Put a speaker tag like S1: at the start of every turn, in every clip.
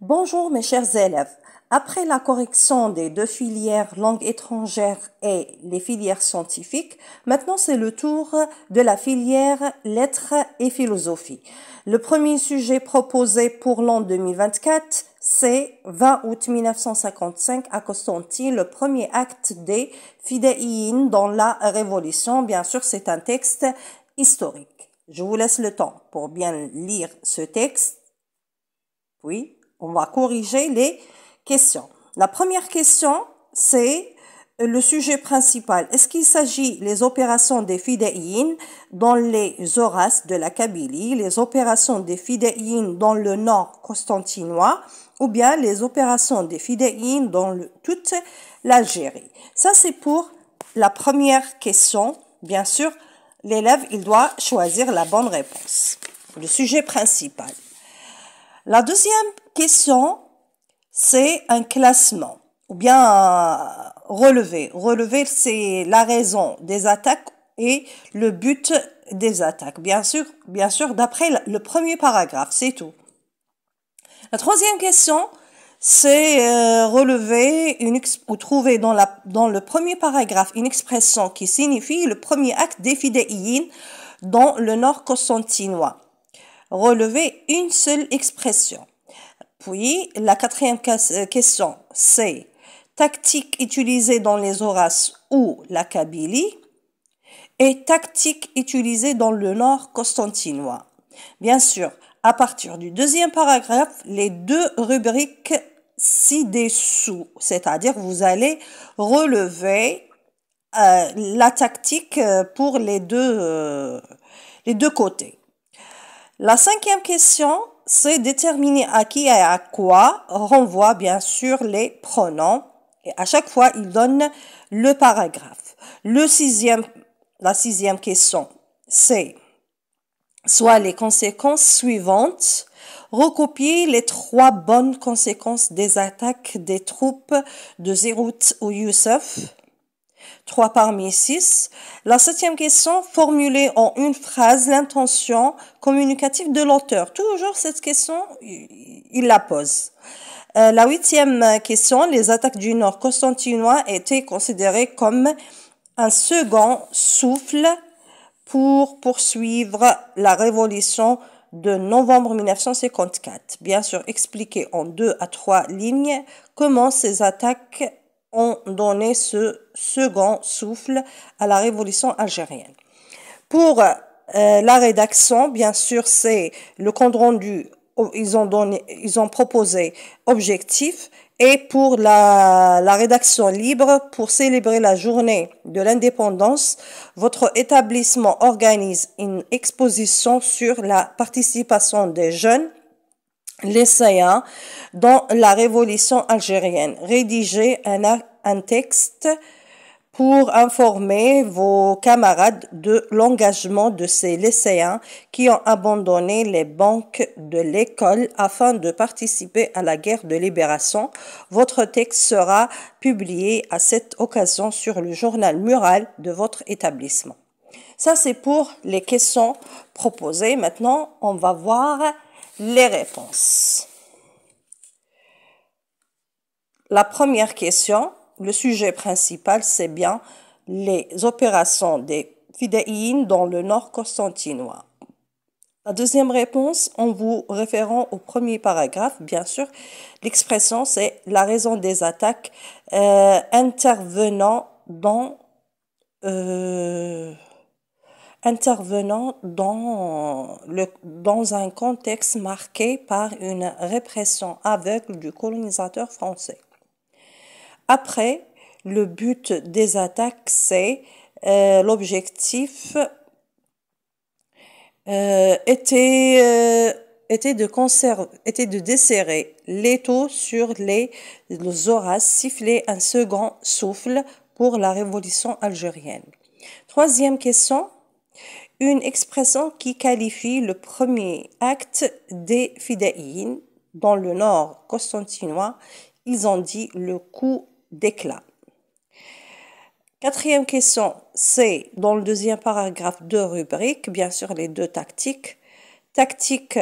S1: Bonjour mes chers élèves. Après la correction des deux filières langue étrangère et les filières scientifiques, maintenant c'est le tour de la filière lettres et philosophie. Le premier sujet proposé pour l'an 2024, c'est 20 août 1955 à Constantine, le premier acte des fidéines dans la Révolution. Bien sûr, c'est un texte historique. Je vous laisse le temps pour bien lire ce texte. Oui. On va corriger les questions. La première question, c'est le sujet principal. Est-ce qu'il s'agit des opérations des fidéines dans les Horaces de la Kabylie, les opérations des fidéines dans le nord constantinois ou bien les opérations des fidéines dans toute l'Algérie Ça, c'est pour la première question. Bien sûr, l'élève, il doit choisir la bonne réponse, le sujet principal. La deuxième question, c'est un classement ou bien relever. Relever, c'est la raison des attaques et le but des attaques. Bien sûr, bien sûr, d'après le premier paragraphe, c'est tout. La troisième question, c'est euh, relever ou trouver dans, la, dans le premier paragraphe une expression qui signifie le premier acte des dans le nord constantinois relever une seule expression. Puis, la quatrième euh, question, c'est tactique utilisée dans les Horaces ou la Kabylie et tactique utilisée dans le nord constantinois. Bien sûr, à partir du deuxième paragraphe, les deux rubriques ci-dessous, c'est-à-dire vous allez relever euh, la tactique euh, pour les deux, les deux côtés. La cinquième question, c'est déterminer à qui et à quoi renvoie, bien sûr les pronoms. Et à chaque fois, il donne le paragraphe. Le la sixième question, c'est soit les conséquences suivantes, recopier les trois bonnes conséquences des attaques des troupes de Zerout ou Youssef Trois parmi 6. La septième question, formuler en une phrase l'intention communicative de l'auteur. Toujours cette question, il la pose. Euh, la huitième question, les attaques du Nord constantinois étaient considérées comme un second souffle pour poursuivre la révolution de novembre 1954. Bien sûr, expliquer en deux à trois lignes comment ces attaques ont donné ce second souffle à la révolution algérienne. Pour euh, la rédaction, bien sûr, c'est le compte rendu. Oh, ils ont, donné, ils ont proposé objectif et pour la, la rédaction libre, pour célébrer la journée de l'indépendance, votre établissement organise une exposition sur la participation des jeunes L'essayant dans la révolution algérienne. Rédigez un, texte pour informer vos camarades de l'engagement de ces lycéens qui ont abandonné les banques de l'école afin de participer à la guerre de libération. Votre texte sera publié à cette occasion sur le journal mural de votre établissement. Ça, c'est pour les questions proposées. Maintenant, on va voir les réponses. La première question, le sujet principal, c'est bien les opérations des fidéines dans le nord constantinois. La deuxième réponse, en vous référant au premier paragraphe, bien sûr, l'expression c'est la raison des attaques euh, intervenant dans euh, intervenant dans, le, dans un contexte marqué par une répression aveugle du colonisateur français. Après, le but des attaques, c'est euh, l'objectif euh, était, euh, était, de conserver était de desserrer l'étau sur les, les Horaces, siffler un second souffle pour la révolution algérienne. Troisième question, une expression qui qualifie le premier acte des fidéines. dans le nord constantinois. Ils ont dit le coup d'éclat. Quatrième question, c'est dans le deuxième paragraphe, de rubrique, bien sûr les deux tactiques. Tactique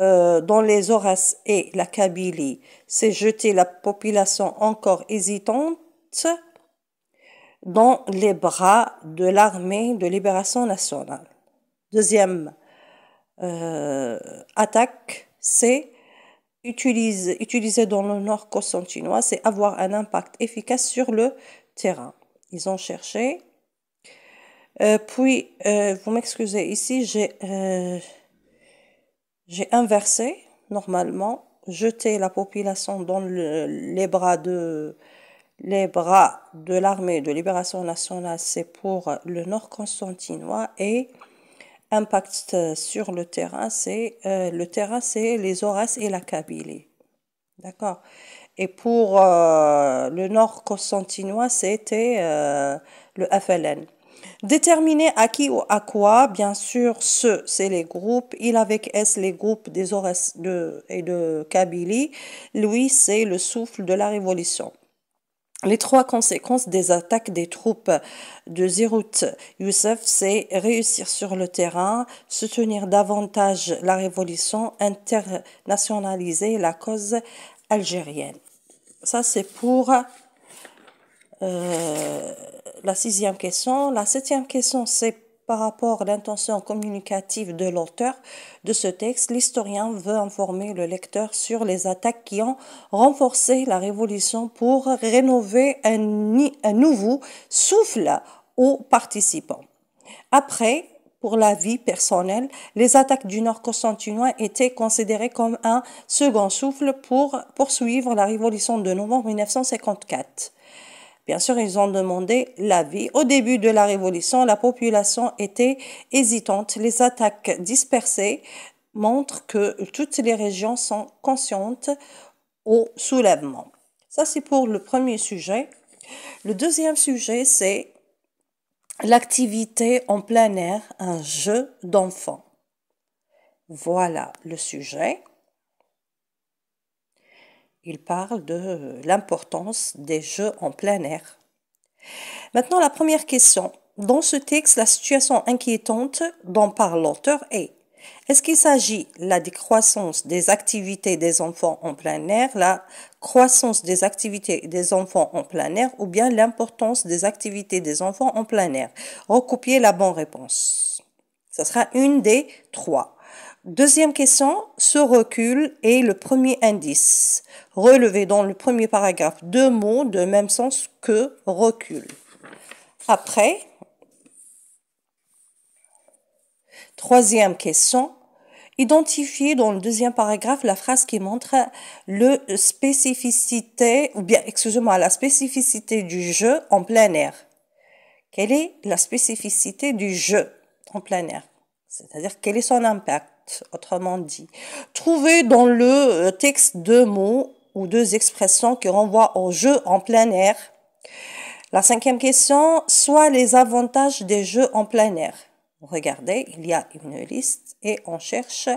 S1: euh, dans les oraces et la Kabylie, c'est jeter la population encore hésitante dans les bras de l'armée de libération nationale. Deuxième euh, attaque, c'est utiliser, dans le nord constantinois, c'est avoir un impact efficace sur le terrain. Ils ont cherché. Euh, puis, euh, vous m'excusez, ici, j'ai inversé, normalement, jeter la population dans les bras de les bras de l'armée de libération nationale, c'est pour le nord constantinois et impact sur le terrain, c'est euh, le terrain, c'est les Oras et la Kabylie. D'accord Et pour euh, le nord constantinois, c'était euh, le FLN. Déterminer à qui ou à quoi, bien sûr, ce, c'est les groupes. Il avec S, les groupes des Horas et de Kabylie. Lui, c'est le souffle de la révolution. Les trois conséquences des attaques des troupes de Zirout Youssef, c'est réussir sur le terrain, soutenir davantage la révolution, internationaliser la cause algérienne. Ça, c'est pour euh, la sixième question. La septième question, c'est par rapport à l'intention communicative de l'auteur de ce texte, l'historien veut informer le lecteur sur les attaques qui ont renforcé la révolution pour rénover un, nouveau souffle aux participants. Après, pour la vie personnelle, les attaques du Nord constantinois étaient considérées comme un second souffle pour poursuivre la révolution de novembre 1954. Bien sûr, ils ont demandé l'avis. Au début de la révolution, la population était hésitante. Les attaques dispersées montrent que toutes les régions sont conscientes au soulèvement. Ça, c'est pour le premier sujet. Le deuxième sujet, c'est l'activité en plein air, un jeu d'enfant. Voilà le sujet. Il parle de l'importance des jeux en plein air. Maintenant, la première question. Dans ce texte, la situation inquiétante dont parle l'auteur est est-ce qu'il s'agit de la décroissance des activités des enfants en plein air, la croissance des activités des enfants en plein air ou bien l'importance des activités des enfants en plein air Recopiez la bonne réponse. Ce sera une des trois. Deuxième question, ce recul est le premier indice. Relevez dans le premier paragraphe deux mots de même sens que recul. Après, troisième question, identifiez dans le deuxième paragraphe la phrase qui montre le spécificité, ou bien, excusez-moi, la spécificité du jeu en plein air. Quelle est la spécificité du jeu en plein air C'est-à-dire, quel est son impact autrement dit. Trouver dans le euh, texte deux mots ou deux expressions qui renvoient au jeu en plein air. La cinquième question, soit les avantages des jeux en plein air. Regardez, il y a une liste et on cherche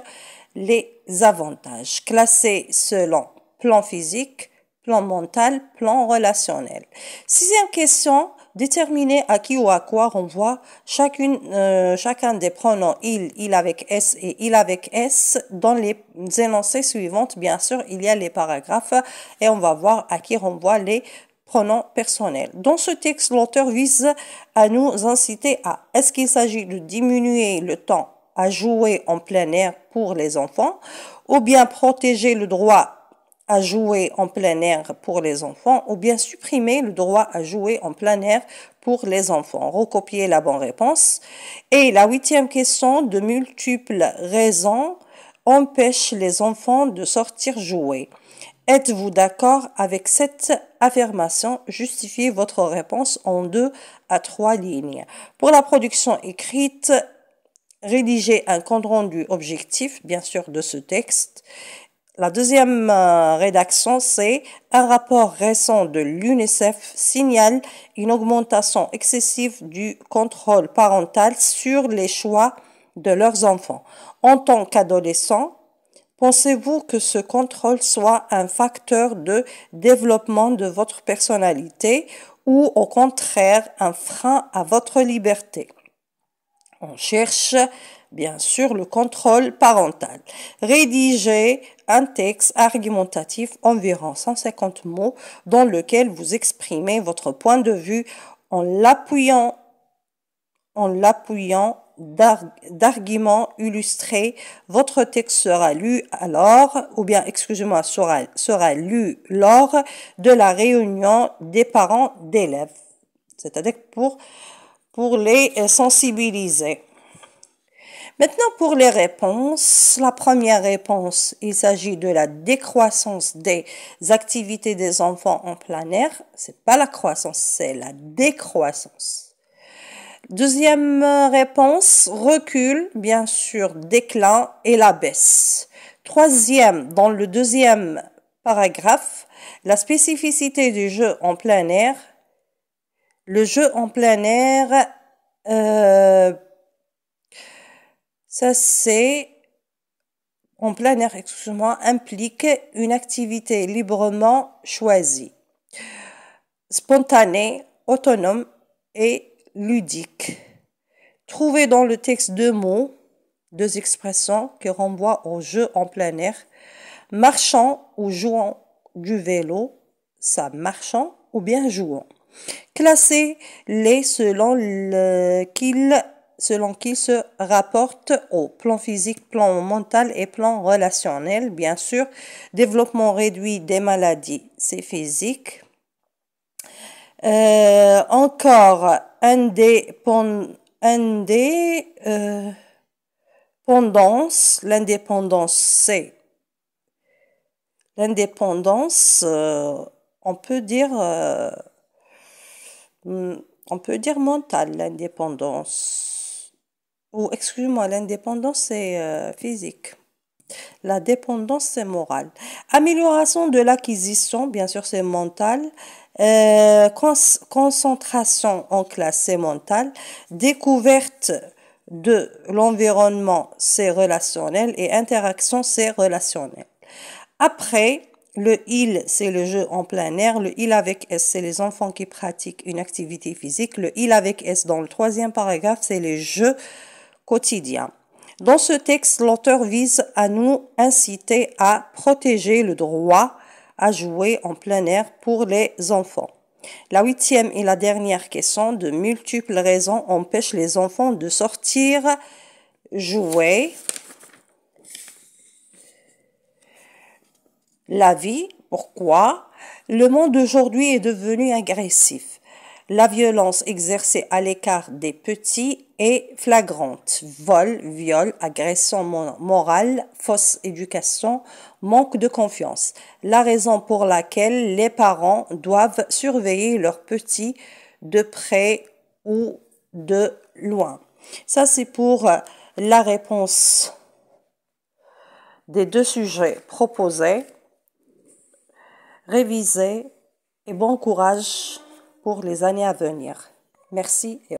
S1: les avantages classés selon plan physique, plan mental, plan relationnel. Sixième question, déterminer à qui ou à quoi renvoie chacune, euh, chacun des pronoms il, il avec s et il avec s dans les énoncés suivantes. Bien sûr, il y a les paragraphes et on va voir à qui renvoie les pronoms personnels. Dans ce texte, l'auteur vise à nous inciter à est-ce qu'il s'agit de diminuer le temps à jouer en plein air pour les enfants ou bien protéger le droit à jouer en plein air pour les enfants ou bien supprimer le droit à jouer en plein air pour les enfants. Recopier la bonne réponse. Et la huitième question, de multiples raisons empêchent les enfants de sortir jouer. Êtes-vous d'accord avec cette affirmation Justifiez votre réponse en deux à trois lignes. Pour la production écrite, rédigez un compte rendu objectif, bien sûr, de ce texte la deuxième euh, rédaction, c'est un rapport récent de l'UNICEF signale une augmentation excessive du contrôle parental sur les choix de leurs enfants. En tant qu'adolescent, pensez-vous que ce contrôle soit un facteur de développement de votre personnalité ou au contraire un frein à votre liberté on cherche bien sûr le contrôle parental. Rédigez un texte argumentatif environ 150 mots dans lequel vous exprimez votre point de vue en l'appuyant en l'appuyant d'arguments illustrés. Votre texte sera lu alors, ou bien, excusez-moi, sera, sera lu lors de la réunion des parents d'élèves, c'est-à-dire pour pour les euh, sensibiliser. Maintenant, pour les réponses, la première réponse, il s'agit de la décroissance des activités des enfants en plein air. n'est pas la croissance, c'est la décroissance. Deuxième euh, réponse, recul, bien sûr, déclin et la baisse. Troisième, dans le deuxième paragraphe, la spécificité du jeu en plein air le jeu en plein air, euh, ça c'est en plein air, excuse-moi, implique une activité librement choisie, spontanée, autonome et ludique. Trouvez dans le texte deux mots, deux expressions qui renvoient au jeu en plein air, marchant ou jouant du vélo, ça marchant ou bien jouant. Classez-les selon qu'ils selon se rapportent au plan physique, plan mental et plan relationnel, bien sûr. Développement réduit des maladies, c'est physique. Euh, encore indépendance, euh, l'indépendance c'est l'indépendance, euh, on peut dire euh, on peut dire mentale, l'indépendance. Ou excuse-moi, l'indépendance c'est euh, physique. La dépendance c'est morale. Amélioration de l'acquisition, bien sûr c'est mental. Euh, concentration en classe c'est mental. Découverte de l'environnement c'est relationnel et interaction c'est relationnel. Après, le il, c'est le jeu en plein air. Le il avec S, c'est les enfants qui pratiquent une activité physique. Le il avec S dans le troisième paragraphe, c'est les jeux quotidiens. Dans ce texte, l'auteur vise à nous inciter à protéger le droit à jouer en plein air pour les enfants. La huitième et la dernière question, de multiples raisons empêchent les enfants de sortir jouer La vie, pourquoi Le monde d'aujourd'hui est devenu agressif. La violence exercée à l'écart des petits est flagrante. Vol, viol, agression morale, fausse éducation, manque de confiance. La raison pour laquelle les parents doivent surveiller leurs petits de près ou de loin. Ça, c'est pour euh, la réponse des deux sujets proposés. Réviser et bon courage pour les années à venir. Merci. Et